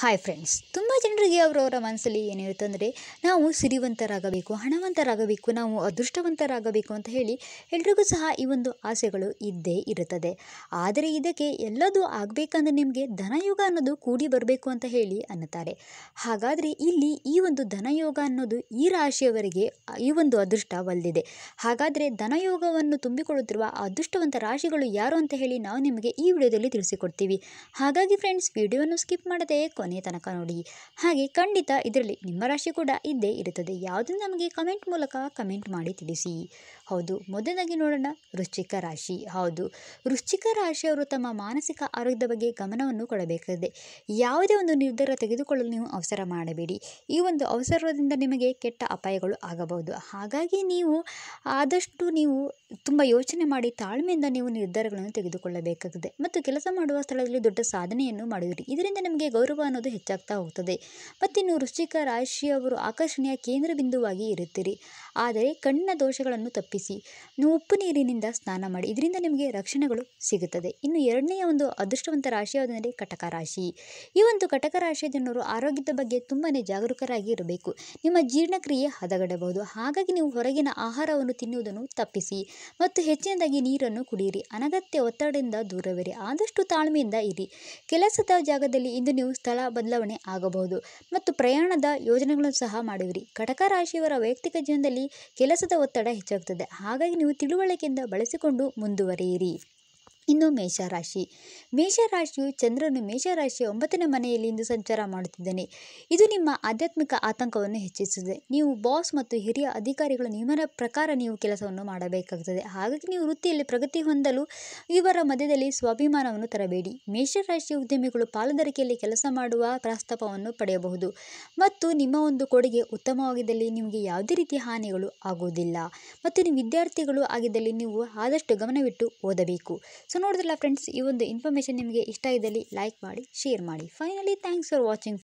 hi friends ತುಂಬ ಜನರಿಗೆ ಅವರವರ ಮನಸ್ಸಲ್ಲಿ ಏನಿರುತ್ತೆ ಅಂದರೆ ನಾವು ಸಿರಿವಂತರಾಗಬೇಕು ಹಣವಂತರಾಗಬೇಕು ನಾವು ಅದೃಷ್ಟವಂತರಾಗಬೇಕು ಅಂತ ಹೇಳಿ ಎಲ್ರಿಗೂ ಸಹ ಈ ಒಂದು ಆಸೆಗಳು ಇದ್ದೇ ಇರುತ್ತದೆ ಆದರೆ ಇದಕ್ಕೆ ಎಲ್ಲದೂ ಆಗಬೇಕಂದ್ರೆ ನಿಮಗೆ ಧನಯೋಗ ಅನ್ನೋದು ಕೂಡಿ ಬರಬೇಕು ಅಂತ ಹೇಳಿ ಅನ್ನುತ್ತಾರೆ ಹಾಗಾದರೆ ಇಲ್ಲಿ ಈ ಒಂದು ಧನಯೋಗ ಅನ್ನೋದು ಈ ರಾಶಿಯವರಿಗೆ ಈ ಒಂದು ಅದೃಷ್ಟ ಒಲ್ದಿದೆ ಹಾಗಾದರೆ ಧನಯೋಗವನ್ನು ತುಂಬಿಕೊಳ್ಳುತ್ತಿರುವ ಅದೃಷ್ಟವಂತ ರಾಶಿಗಳು ಯಾರು ಅಂತ ಹೇಳಿ ನಾವು ನಿಮಗೆ ಈ ವಿಡಿಯೋದಲ್ಲಿ ತಿಳಿಸಿಕೊಡ್ತೀವಿ ಹಾಗಾಗಿ ಫ್ರೆಂಡ್ಸ್ ವಿಡಿಯೋವನ್ನು ಸ್ಕಿಪ್ ಮಾಡದೆ ಕೊನೆಯ ತನಕ ನೋಡಿ ಹಾಗೆ ಖಂಡಿತ ಇದರಲ್ಲಿ ನಿಮ್ಮ ರಾಶಿ ಕೂಡ ಇದ್ದೇ ಇರುತ್ತದೆ ಯಾವುದನ್ನು ನಮಗೆ ಕಮೆಂಟ್ ಮೂಲಕ ಕಮೆಂಟ್ ಮಾಡಿ ತಿಳಿಸಿ ಹೌದು ಮೊದಲಾಗಿ ನೋಡೋಣ ವೃಶ್ಚಿಕ ರಾಶಿ ಹೌದು ವೃಶ್ಚಿಕ ರಾಶಿಯವರು ತಮ್ಮ ಮಾನಸಿಕ ಆರೋಗ್ಯದ ಬಗ್ಗೆ ಗಮನವನ್ನು ಕೊಡಬೇಕಾಗಿದೆ ಯಾವುದೇ ಒಂದು ನಿರ್ಧಾರ ತೆಗೆದುಕೊಳ್ಳಲು ನೀವು ಅವಸರ ಮಾಡಬೇಡಿ ಈ ಒಂದು ಅವಸರದಿಂದ ನಿಮಗೆ ಕೆಟ್ಟ ಅಪಾಯಗಳು ಆಗಬಹುದು ಹಾಗಾಗಿ ನೀವು ಆದಷ್ಟು ನೀವು ತುಂಬ ಯೋಚನೆ ಮಾಡಿ ತಾಳ್ಮೆಯಿಂದ ನೀವು ನಿರ್ಧಾರಗಳನ್ನು ತೆಗೆದುಕೊಳ್ಳಬೇಕಾಗಿದೆ ಮತ್ತು ಕೆಲಸ ಮಾಡುವ ಸ್ಥಳದಲ್ಲಿ ದೊಡ್ಡ ಸಾಧನೆಯನ್ನು ಮಾಡಿದಿರಿ ಇದರಿಂದ ನಿಮಗೆ ಗೌರವ ಅನ್ನೋದು ಹೆಚ್ಚಾಗ್ತಾ ಹೋಗ್ತದೆ ಇನ್ನು ವೃಶ್ಚಿಕ ರಾಶಿಯವರು ಆಕರ್ಷಣೆಯ ಕೇಂದ್ರ ಬಿಂದುವಾಗಿ ಇರುತ್ತೀರಿ ಆದರೆ ಕಣ್ಣಿನ ದೋಷಗಳನ್ನು ತಪ್ಪಿಸಿ ನೀವು ಉಪ್ಪು ನೀರಿನಿಂದ ಸ್ನಾನ ಮಾಡಿ ಇದರಿಂದ ನಿಮಗೆ ರಕ್ಷಣೆಗಳು ಸಿಗುತ್ತದೆ ಇನ್ನು ಎರಡನೆಯ ಒಂದು ಅದೃಷ್ಟವಂತ ರಾಶಿ ಯಾವುದೆಂದರೆ ಕಟಕ ರಾಶಿ ಈ ಒಂದು ಕಟಕ ರಾಶಿಯ ಜನರು ಆರೋಗ್ಯದ ಬಗ್ಗೆ ತುಂಬಾ ಜಾಗರೂಕರಾಗಿ ಇರಬೇಕು ನಿಮ್ಮ ಜೀರ್ಣಕ್ರಿಯೆ ಹದಗಡಬಹುದು ಹಾಗಾಗಿ ನೀವು ಹೊರಗಿನ ಆಹಾರವನ್ನು ತಿನ್ನುವುದನ್ನು ತಪ್ಪಿಸಿ ಮತ್ತು ಹೆಚ್ಚಿನದಾಗಿ ನೀರನ್ನು ಕುಡಿಯಿರಿ ಅನಗತ್ಯ ಒತ್ತಡದಿಂದ ದೂರವಿರಿ ಆದಷ್ಟು ತಾಳ್ಮೆಯಿಂದ ಇರಿ ಕೆಲಸದ ಜಾಗದಲ್ಲಿ ಇಂದು ನೀವು ಸ್ಥಳ ಬದಲಾವಣೆ ಆಗಬಹುದು ಮತ್ತು ಪ್ರಯಾಣದ ಯೋಜನೆಗಳನ್ನು ಸಹ ಮಾಡುವಿರಿ ಕಟಕ ರಾಶಿಯವರ ವೈಯಕ್ತಿಕ ಜೀವನದಲ್ಲಿ ಕೆಲಸದ ಒತ್ತಡ ಹೆಚ್ಚಾಗುತ್ತದೆ ಹಾಗಾಗಿ ನೀವು ತಿಳುವಳಿಕೆಯಿಂದ ಬಳಸಿಕೊಂಡು ಮುಂದುವರಿಯಿರಿ ಇನ್ನು ಮೇಷರಾಶಿ ಮೇಷರಾಶಿಯು ಚಂದ್ರನು ಮೇಷರಾಶಿಯ ಒಂಬತ್ತನೇ ಮನೆಯಲ್ಲಿ ಇಂದು ಸಂಚಾರ ಮಾಡುತ್ತಿದ್ದಾನೆ ಇದು ನಿಮ್ಮ ಆಧ್ಯಾತ್ಮಿಕ ಆತಂಕವನ್ನು ಹೆಚ್ಚಿಸುತ್ತದೆ ನೀವು ಬಾಸ್ ಮತ್ತು ಹಿರಿಯ ಅಧಿಕಾರಿಗಳ ನಿಯಮನ ಪ್ರಕಾರ ನೀವು ಕೆಲಸವನ್ನು ಮಾಡಬೇಕಾಗುತ್ತದೆ ಹಾಗಾಗಿ ನೀವು ವೃತ್ತಿಯಲ್ಲಿ ಪ್ರಗತಿ ಹೊಂದಲು ಇವರ ಮಧ್ಯದಲ್ಲಿ ಸ್ವಾಭಿಮಾನವನ್ನು ತರಬೇಡಿ ಮೇಷರಾಶಿಯ ಉದ್ಯಮಿಗಳು ಪಾಲುದಾರಿಕೆಯಲ್ಲಿ ಕೆಲಸ ಮಾಡುವ ಪ್ರಸ್ತಾಪವನ್ನು ಪಡೆಯಬಹುದು ಮತ್ತು ನಿಮ್ಮ ಒಂದು ಕೊಡುಗೆ ಉತ್ತಮವಾಗಿದ್ದಲ್ಲಿ ನಿಮಗೆ ಯಾವುದೇ ರೀತಿಯ ಹಾನಿಗಳು ಆಗುವುದಿಲ್ಲ ಮತ್ತು ನಿಮ್ಮ ವಿದ್ಯಾರ್ಥಿಗಳು ಆಗಿದ್ದಲ್ಲಿ ನೀವು ಆದಷ್ಟು ಗಮನವಿಟ್ಟು ಓದಬೇಕು ಸೊ ನೋಡಿದ್ರಲ್ಲ ಫ್ರೆಂಡ್ಸ್ ಈ ಒಂದು ಇನ್ಫಾರ್ಮೇಷನ್ ನಿಮಗೆ ಇಷ್ಟ ಇದ್ದಲ್ಲಿ ಲೈಕ್ ಮಾಡಿ ಶೇರ್ ಮಾಡಿ ಫೈನಲಿ ಥ್ಯಾಂಕ್ಸ್ ಫಾರ್ ವಾಚಿಂಗ್